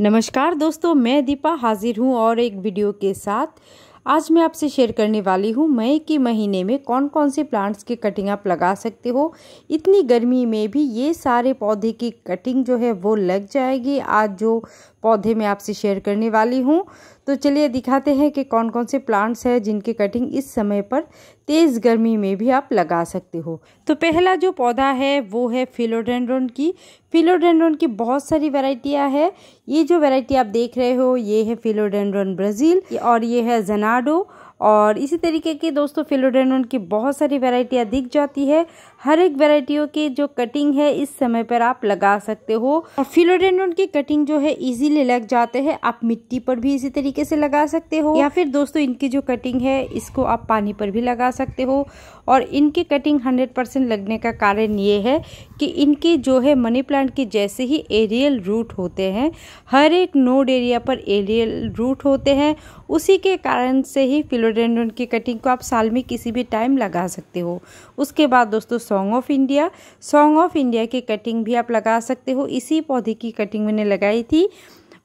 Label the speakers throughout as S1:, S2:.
S1: नमस्कार दोस्तों मैं दीपा हाजिर हूँ और एक वीडियो के साथ आज मैं आपसे शेयर करने वाली हूँ मई के महीने में कौन कौन से प्लांट्स की कटिंग आप लगा सकते हो इतनी गर्मी में भी ये सारे पौधे की कटिंग जो है वो लग जाएगी आज जो पौधे मैं आपसे शेयर करने वाली हूँ तो चलिए दिखाते हैं कि कौन कौन से प्लांट्स हैं जिनके कटिंग इस समय पर तेज़ गर्मी में भी आप लगा सकते हो तो पहला जो पौधा है वो है फिलोडेंड्रोन की फिलोडेंड्रोन की बहुत सारी वैरायटियाँ है ये जो वैरायटी आप देख रहे हो ये है फिलोडेंड्रोन ब्राज़ील और ये है जनाडो और इसी तरीके की दोस्तों फिलोडेनोन की बहुत सारी वेराइटियाँ दिख जाती है हर एक वेराइटियों की जो कटिंग है इस समय पर आप लगा सकते हो और फिलोडेंड्रॉन की कटिंग जो है इजीली लग जाते हैं आप मिट्टी पर भी इसी तरीके से लगा सकते हो या फिर दोस्तों इनकी जो कटिंग है इसको आप पानी पर भी लगा सकते हो और इनकी कटिंग हंड्रेड परसेंट लगने का कारण ये है कि इनके जो है मनी प्लांट के जैसे ही एरियल रूट होते हैं हर एक नोड एरिया पर एरियल रूट होते हैं उसी के कारण से ही फिलो रोडेंड्रन की कटिंग को आप साल में किसी भी टाइम लगा सकते हो उसके बाद दोस्तों song of India song of India की कटिंग भी आप लगा सकते हो इसी पौधे की कटिंग मैंने लगाई थी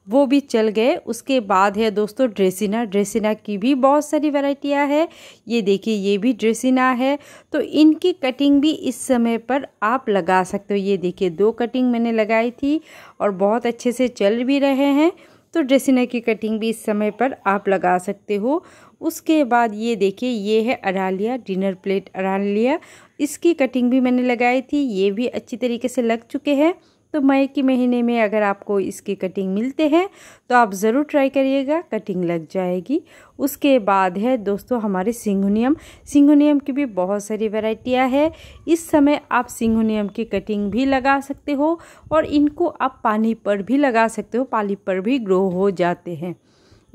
S1: वो भी चल गए उसके बाद है दोस्तों ड्रेसिना ड्रेसिना की भी बहुत सारी वैरायटियाँ है ये देखिए ये भी ड्रेसिना है तो इनकी कटिंग भी इस समय पर आप लगा सकते हो ये देखिए दो कटिंग मैंने लगाई थी और बहुत अच्छे से चल भी रहे हैं तो ड्रेसिना की कटिंग भी इस समय पर आप लगा सकते हो उसके बाद ये देखिए ये है अरालिया डिनर प्लेट अरालिया इसकी कटिंग भी मैंने लगाई थी ये भी अच्छी तरीके से लग चुके हैं तो मई के महीने में अगर आपको इसकी कटिंग मिलते हैं तो आप ज़रूर ट्राई करिएगा कटिंग लग जाएगी उसके बाद है दोस्तों हमारे सिंघोनियम सिंघोनियम की भी बहुत सारी वैरायटियाँ है इस समय आप सिंघोनियम की कटिंग भी लगा सकते हो और इनको आप पानी पर भी लगा सकते हो पानी पर भी ग्रो हो जाते हैं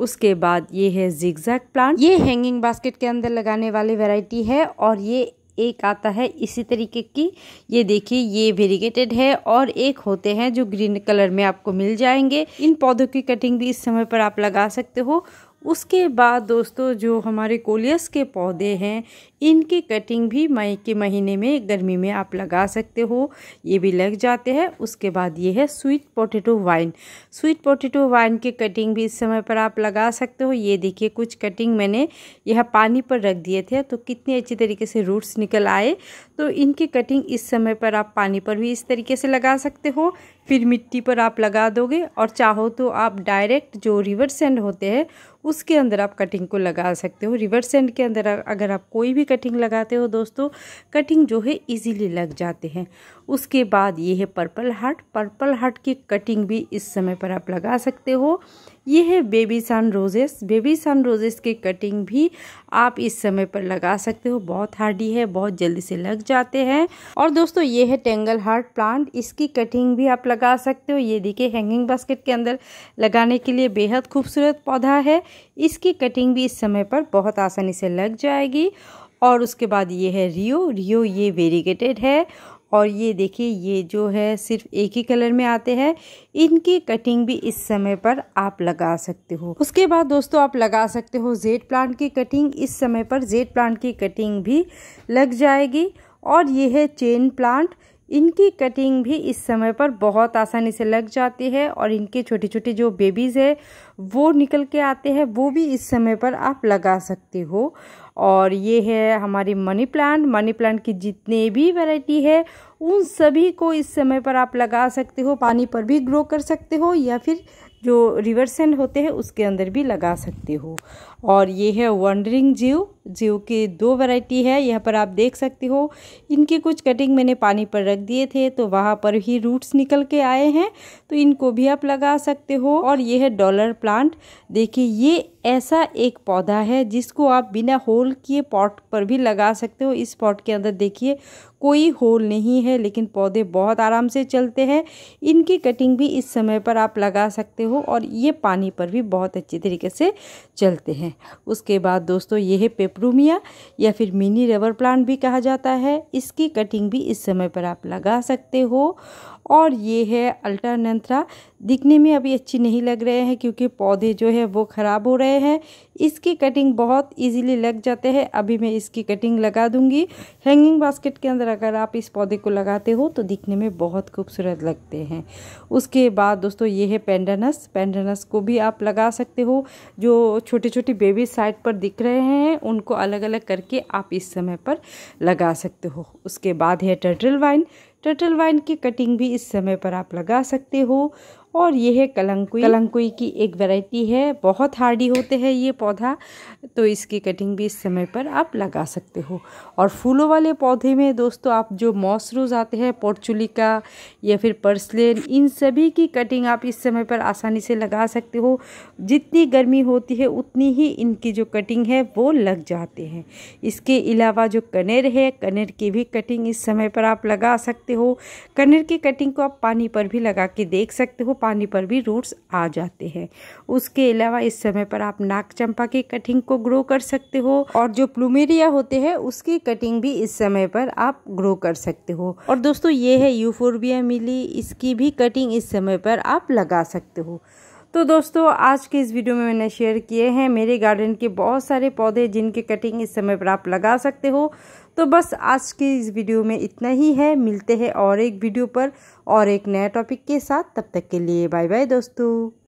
S1: उसके बाद ये है जिगजैग प्लांट ये हैंगिंग बास्केट के अंदर लगाने वाली वैरायटी है और ये एक आता है इसी तरीके की ये देखिए ये वेरीगेटेड है और एक होते हैं जो ग्रीन कलर में आपको मिल जाएंगे इन पौधों की कटिंग भी इस समय पर आप लगा सकते हो उसके बाद दोस्तों जो हमारे कोलियस के पौधे हैं इनकी कटिंग भी मई के महीने में गर्मी में आप लगा सकते हो ये भी लग जाते हैं उसके बाद ये है sweet potato vine sweet potato vine की कटिंग भी इस समय पर आप लगा सकते हो ये देखिए कुछ कटिंग मैंने यह पानी पर रख दिए थे तो कितने अच्छी तरीके से रूट्स निकल आए तो इनकी कटिंग इस समय पर आप पानी पर भी इस तरीके से लगा सकते हो फिर मिट्टी पर आप लगा दोगे और चाहो तो आप डायरेक्ट जो रिवर सेंड होते हैं उसके अंदर आप कटिंग को लगा सकते हो रिवर्स एंड के अंदर अगर आप कोई भी कटिंग लगाते हो दोस्तों कटिंग जो है इजीली लग जाते हैं उसके बाद ये है पर्पल हार्ट पर्पल हार्ट की कटिंग भी इस समय पर आप लगा सकते हो ये है baby sun roses baby sun roses की कटिंग भी आप इस समय पर लगा सकते हो बहुत हार्डी है बहुत जल्दी से लग जाते हैं और दोस्तों ये है टेंगल हार्ट प्लांट इसकी कटिंग भी आप लगा सकते हो ये देखिए हैंगिंग बास्केट के अंदर लगाने के लिए बेहद खूबसूरत पौधा है इसकी कटिंग भी इस समय पर बहुत आसानी से लग जाएगी और उसके बाद ये है रियो रियो ये वेरीगेटेड है और ये देखिए ये जो है सिर्फ एक ही कलर में आते हैं इनकी कटिंग भी इस समय पर आप लगा सकते हो उसके बाद दोस्तों आप लगा सकते हो जेड प्लांट की कटिंग इस समय पर जेड प्लांट की कटिंग भी लग जाएगी और ये है चेन प्लांट इनकी कटिंग भी इस समय पर बहुत आसानी से लग जाती है और इनके छोटे छोटे जो बेबीज़ है वो निकल के आते हैं वो भी इस समय पर आप लगा सकते हो और ये है हमारी मनी प्लांट मनी प्लांट की जितने भी वैरायटी है उन सभी को इस समय पर आप लगा सकते हो पानी पर भी ग्रो कर सकते हो या फिर जो रिवर्सेंड होते हैं उसके अंदर भी लगा सकते हो और ये है वंडरिंग जीव जो कि दो वैरायटी है यहाँ पर आप देख सकते हो इनके कुछ कटिंग मैंने पानी पर रख दिए थे तो वहाँ पर ही रूट्स निकल के आए हैं तो इनको भी आप लगा सकते हो और ये है डॉलर प्लांट देखिए ये ऐसा एक पौधा है जिसको आप बिना होल किए पॉट पर भी लगा सकते हो इस पॉट के अंदर देखिए कोई होल नहीं है लेकिन पौधे बहुत आराम से चलते हैं इनकी कटिंग भी इस समय पर आप लगा सकते हो और ये पानी पर भी बहुत अच्छे तरीके से चलते हैं उसके बाद दोस्तों ये है एप्रूमिया या फिर मिनी रबर प्लांट भी कहा जाता है इसकी कटिंग भी इस समय पर आप लगा सकते हो और ये है अल्टरनेंथ्रा दिखने में अभी अच्छी नहीं लग रहे हैं क्योंकि पौधे जो है वो ख़राब हो रहे हैं इसकी कटिंग बहुत इजीली लग जाते हैं अभी मैं इसकी कटिंग लगा दूंगी हैंगिंग बास्केट के अंदर अगर आप इस पौधे को लगाते हो तो दिखने में बहुत खूबसूरत लगते हैं उसके बाद दोस्तों ये है पेंडनस पेंडनस को भी आप लगा सकते हो जो छोटे छोटे बेबी साइड पर दिख रहे हैं उनको अलग अलग करके आप इस समय पर लगा सकते हो उसके बाद है टर्टल वाइन टर्टल वाइन की कटिंग भी इस समय पर आप लगा सकते हो और ये है कलंकुई कलंकुई की एक वैरायटी है बहुत हार्डी होते हैं ये पौधा तो इसकी कटिंग भी इस समय पर आप लगा सकते हो और फूलों वाले पौधे में दोस्तों आप जो मॉसरूज आते हैं पोर्चुलिका या फिर पर्सलेन इन सभी की कटिंग आप इस समय पर आसानी से लगा सकते हो जितनी गर्मी होती है उतनी ही इनकी जो कटिंग है वो लग जाते हैं इसके अलावा जो कनेर है कनेर की भी कटिंग इस समय पर आप लगा सकते हो कनेर की कटिंग को आप पानी पर भी लगा के देख सकते हो पानी पर भी रूट्स आ जाते हैं उसके अलावा इस समय पर आप नाक चंपा की कटिंग को ग्रो कर सकते हो और जो प्लूमेरिया होते हैं उसकी कटिंग भी इस समय पर आप ग्रो कर सकते हो और दोस्तों ये है यूफोरबिया मिली इसकी भी कटिंग इस समय पर आप लगा सकते हो तो दोस्तों आज के इस वीडियो में मैंने शेयर किए हैं मेरे गार्डन के बहुत सारे पौधे जिनके कटिंग इस समय पर आप लगा सकते हो तो बस आज के इस वीडियो में इतना ही है मिलते हैं और एक वीडियो पर और एक नया टॉपिक के साथ तब तक के लिए बाय बाय दोस्तों